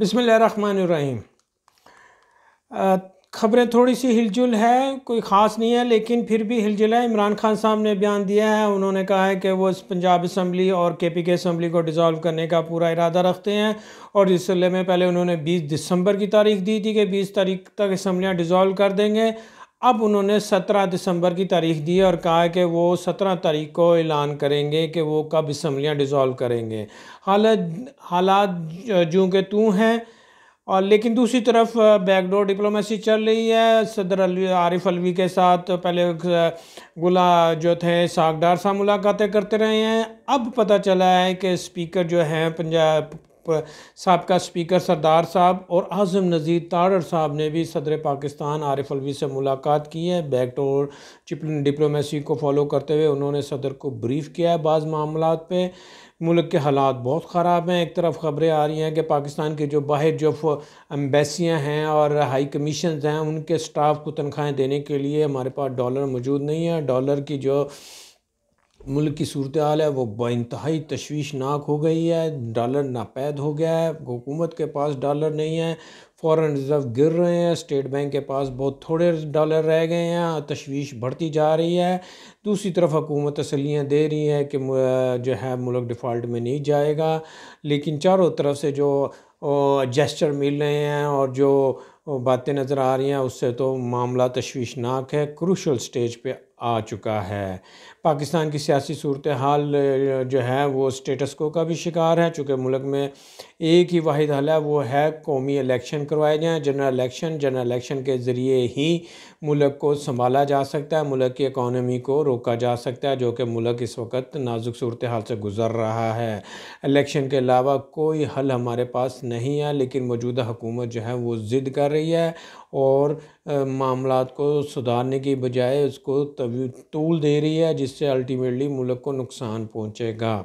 बिसमीम खबरें थोड़ी सी हिलजुल है कोई ख़ास नहीं है लेकिन फिर भी हिलजुल है इमरान खान साहब ने बयान दिया है उन्होंने कहा है कि वो पंजाब असम्बली और के पी के असम्बली को डिज़ोल्व करने का पूरा इरादा रखते हैं और इस सिले में पहले उन्होंने 20 दिसंबर की तारीख दी थी कि 20 तारीख तक असम्बलियाँ डिज़ोल्व कर देंगे अब उन्होंने 17 दिसंबर की तारीख दी और कहा कि वो 17 तारीख को ऐलान करेंगे कि वो कब इसम्बलियाँ डिज़ोल्व करेंगे हालत हालात जूँ के तू हैं और लेकिन दूसरी तरफ बैकडोर डिप्लोमेसी चल रही है सदर अलवी आरिफ अलवी के साथ पहले गुला जो थे सागडार साहब मुलाकातें करते रहे हैं अब पता चला है कि स्पीकर जो हैं पंजाब सबका स्पीकर सरदार साहब और आज़म नज़ीर ताड़ साहब ने भी सदर पाकिस्तान आरिफ अलवी से मुलाकात की है बैकडोर चिपलिन डिप्लोमेसी को फॉलो करते हुए उन्होंने सदर को ब्रीफ किया है बाज़ मामला पर मुल्क के हालात बहुत ख़राब हैं एक तरफ ख़बरें आ रही हैं कि पाकिस्तान के जो बाहर जो एम्बेसियाँ हैं और हाई कमीशन हैं उनके स्टाफ को तनख्वाहें देने के लिए हमारे पास डॉलर मौजूद नहीं है डॉलर की जो मुल्क की सूरत हाल है वो बानतहाई तशवीशनाक हो गई है डॉलर नापैद हो गया है हुकूमत के पास डॉलर नहीं है फॉरेन रिज़र्व गिर रहे हैं स्टेट बैंक के पास बहुत थोड़े डॉलर रह गए हैं तशवीश बढ़ती जा रही है दूसरी तरफ हुकूमत तसलियाँ दे रही है कि जो है मुल्क डिफ़ाल्ट में नहीं जाएगा लेकिन चारों तरफ से जो जेस्चर मिल रहे हैं और जो बातें नज़र आ रही हैं उससे तो मामला तशवीशनाक है क्रूशल स्टेज पे आ चुका है पाकिस्तान की सियासी सूरत हाल जो है वो स्टेटस को का भी शिकार है चूँकि मुल्क में एक ही वाद हल है वो है कौमी इलेक्शन करवाए जाएँ जनरल इलेक्शन जनरल इलेक्शन के ज़रिए ही मुल्क को संभाला जा सकता है मुल्क की इकानमी को रोका जा सकता है जो कि मुल्क इस वक्त नाजुक सूरत हाल से गुजर रहा है इलेक्शन के अलावा कोई हल हमारे पास नहीं है लेकिन मौजूदा हुकूमत जो है वो ज़िद कर रही है और मामला को सुधारने की बजाय उसको तभी तूल दे रही है जिससे अल्टीमेटली मुल्क को नुकसान पहुँचेगा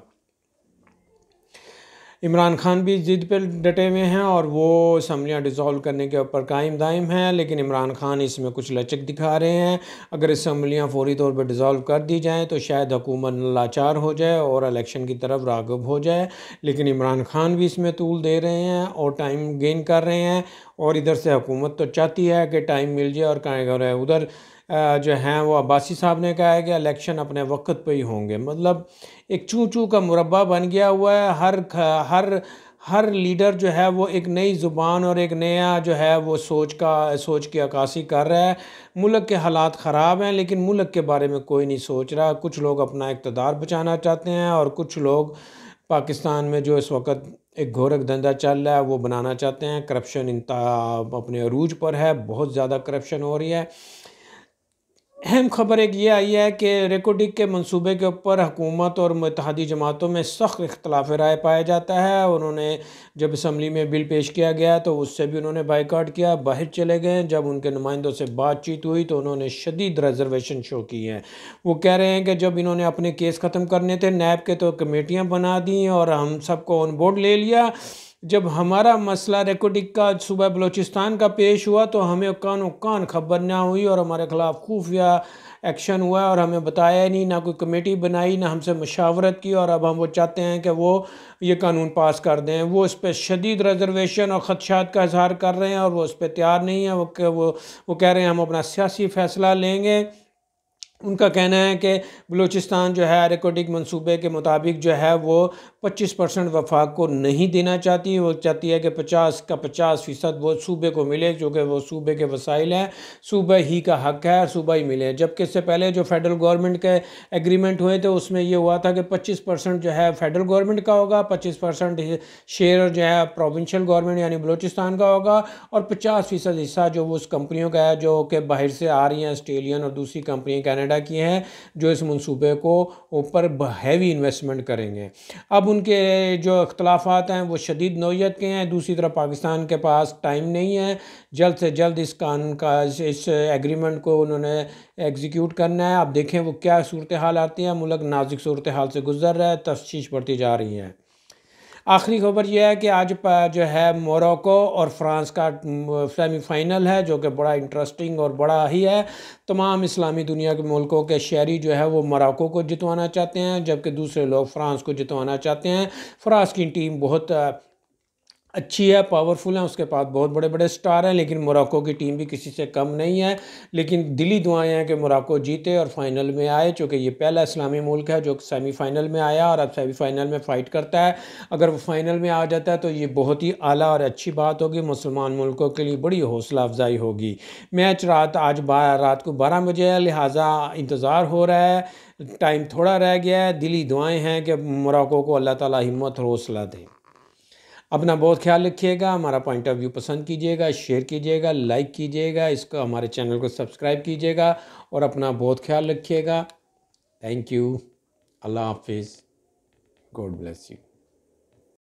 इमरान खान भी जिद पर डटे हुए हैं और वो असम्बलियाँ डिज़ोल्व करने के ऊपर कायम दायम हैं लेकिन इमरान खान इसमें कुछ लचक दिखा रहे हैं अगर इसम्बलियाँ फौरी तौर पर डिज़ोल्व कर दी जाएँ तो शायद हुकूमत लाचार हो जाए और अलेक्शन की तरफ रागब हो जाए लेकिन इमरान खान भी इसमें तूल दे रहे हैं और टाइम गेन कर रहे हैं और इधर से हुकूमत तो चाहती है कि टाइम मिल जाए और कहें उधर जो हैं वो अब्बासी साहब ने कहा है कि इलेक्शन अपने वक्त पे ही होंगे मतलब एक चू चू का मुरबा बन गया हुआ है हर हर हर लीडर जो है वो एक नई ज़ुबान और एक नया जो है वो सोच का सोच की अक्सी कर रहा है मुल्क के हालात ख़राब हैं लेकिन मुल्क के बारे में कोई नहीं सोच रहा कुछ लोग अपना इकतदार बचाना चाहते हैं और कुछ लोग पाकिस्तान में जो इस वक्त एक गोरख धंधा चल रहा है वो बनाना चाहते हैं करप्शन अपने अरूज पर है बहुत ज़्यादा करप्शन हो रही है अहम खबर एक ये आई है कि रिकोडिक के मंसूबे के ऊपर हुकूमत और मतहदी जमातों में सख्त इख्तलाफ राय पाया जाता है उन्होंने जब इसम्बली में बिल पेश किया गया तो उससे भी उन्होंने बाइकाट किया बाहर चले गए जब उनके नुमाइंदों से बातचीत हुई तो उन्होंने शदीद रिजर्वेशन शो की हैं वो कह रहे हैं कि जब इन्होंने अपने केस ख़त्म करने थे नैब के तो कमेटियाँ बना दी और हम सबको ऑन बोर्ड ले लिया जब हमारा मसला रेकोडिक का सुबह बलूचिस्तान का पेश हुआ तो हमें कानों कान ना हुई और हमारे ख़िलाफ़ खुफिया एक्शन हुआ और हमें बताया नहीं ना कोई कमेटी बनाई ना हमसे मशावरत की और अब हम वो चाहते हैं कि वो ये कानून पास कर दें वो इस पर शदीद रिजर्वेशन और ख़दशात का इजहार कर रहे हैं और वो उस पर तैयार नहीं है वो वो वो कह रहे हैं हम अपना सियासी फ़ैसला लेंगे उनका कहना है कि बलूचिस्तान जो है रिकॉर्डिक मंसूबे के मुताबिक जो है वो 25 परसेंट वफाक को नहीं देना चाहती वो चाहती है कि 50 का 50 फ़ीसद वो सूबे को मिले जो कि वो सूबे के वसाइल हैं सूबे ही का हक है और सूबा ही मिले जबकि इससे पहले जो फेडरल गवर्नमेंट के एग्रीमेंट हुए थे उसमें ये हुआ था कि पच्चीस परसेंट जो है फेडरल गवर्नमेंट का होगा पच्चीस परसेंट शेयर जो है प्रोविंशल गवर्नमेंट यानी बलोचिस्तान का होगा और पचास फ़ीसद हिस्सा जो उस कंपनियों का है जो कि बाहर से आ रही हैं ऑस्ट्रेलियन और दूसरी कंपनी कैनेडा अदा किए हैं जो इस मनसूबे को ऊपर हैवी इन्वेस्टमेंट करेंगे अब उनके जो अख्तलाफात हैं वो शदीद नोयत के हैं दूसरी तरफ पाकिस्तान के पास टाइम नहीं है जल्द से जल्द इस कानून का इस एग्रीमेंट को उन्होंने एग्जीक्यूट करना है आप देखें वो क्या सूरत हाल आती है मुलक नाजिक सूरत हाल से गुजर रहा है तफ्तीश बढ़ती जा रही है आखिरी खबर यह है कि आज जो है मोरक्को और फ्रांस का सेमीफाइनल है जो कि बड़ा इंटरेस्टिंग और बड़ा ही है तमाम इस्लामी दुनिया के मुल्कों के शहरी जो है वो मोरक्को को जितवाना चाहते हैं जबकि दूसरे लोग फ्रांस को जितवाना चाहते हैं फ्रांस की टीम बहुत अच्छी है पावरफुल है उसके पास बहुत बड़े बड़े स्टार हैं लेकिन मोराको की टीम भी किसी से कम नहीं है लेकिन दिली दुआएं हैं कि मोराको जीते और फाइनल में आए चूँकि ये पहला इस्लामी मुल्क है जो सेमीफाइनल में आया और अब सेमीफाइनल में फ़ाइट करता है अगर वो फाइनल में आ जाता है तो ये बहुत ही अला और अच्छी बात होगी मुसलमान मुल्कों के लिए बड़ी हौसला अफजाई होगी मैच रात आज रात को बारह बजे है लिहाजा इंतज़ार हो रहा है टाइम थोड़ा रह गया है दिली दुआएँ हैं कि मोराको को अल्लाह ताली हिम्मत हौसला दें अपना बहुत ख्याल रखिएगा हमारा पॉइंट ऑफ व्यू पसंद कीजिएगा शेयर कीजिएगा लाइक कीजिएगा इसको हमारे चैनल को सब्सक्राइब कीजिएगा और अपना बहुत ख्याल रखिएगा थैंक यू अल्लाह हाफिज़ गॉड ब्लेस यू